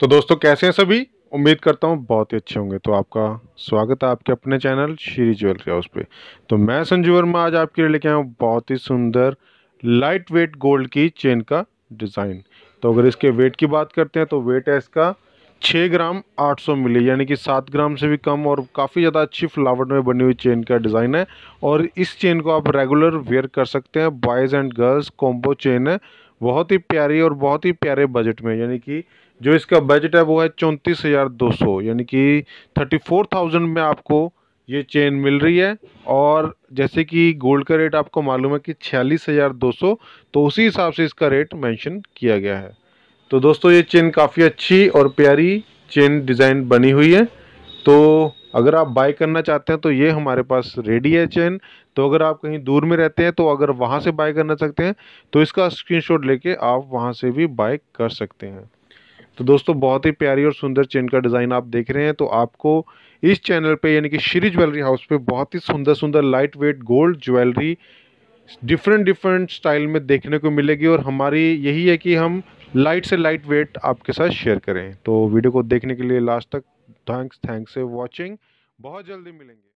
तो दोस्तों कैसे हैं सभी उम्मीद करता हूँ बहुत ही अच्छे होंगे तो आपका स्वागत है आपके अपने चैनल श्री ज्वेलरी हाउस पे तो मैं संजू वर्मा आज आपके लिए लेके आया हूं बहुत ही सुंदर लाइट वेट गोल्ड की चेन का डिज़ाइन तो अगर इसके वेट की बात करते हैं तो वेट है इसका छः ग्राम 800 मिली यानी कि सात ग्राम से भी कम और काफ़ी ज़्यादा अच्छी फ्लावट में बनी हुई चेन का डिज़ाइन है और इस चेन को आप रेगुलर वेयर कर सकते हैं boys and girls combo chain है बहुत ही प्यारी और बहुत ही प्यारे बजट में यानी कि जो इसका बजट है वो है चौंतीस हज़ार दो सौ यानी कि थर्टी फोर थाउजेंड में आपको ये चेन मिल रही है और जैसे कि गोल्ड का रेट आपको मालूम है कि छियालीस हज़ार दो सौ तो उसी हिसाब से इसका रेट मेंशन किया गया है तो दोस्तों ये चेन काफ़ी अच्छी और प्यारी चेन डिज़ाइन बनी हुई है तो अगर आप बाय करना चाहते हैं तो ये हमारे पास रेडी है चेन तो अगर आप कहीं दूर में रहते हैं तो अगर वहाँ से बाय करना चाहते हैं तो इसका स्क्रीनशॉट लेके आप वहाँ से भी बाय कर सकते हैं तो दोस्तों बहुत ही प्यारी और सुंदर चेन का डिज़ाइन आप देख रहे हैं तो आपको इस चैनल पे यानी कि श्री ज्वेलरी हाउस पे बहुत ही सुंदर सुंदर light weight gold jewellery different different style में देखने को मिलेगी और हमारी यही है कि हम लाइट से लाइट वेट आपके साथ शेयर करें तो वीडियो को देखने के लिए लास्ट तक थैंक्स थैंक्स फॉर वॉचिंग बहुत जल्दी मिलेंगे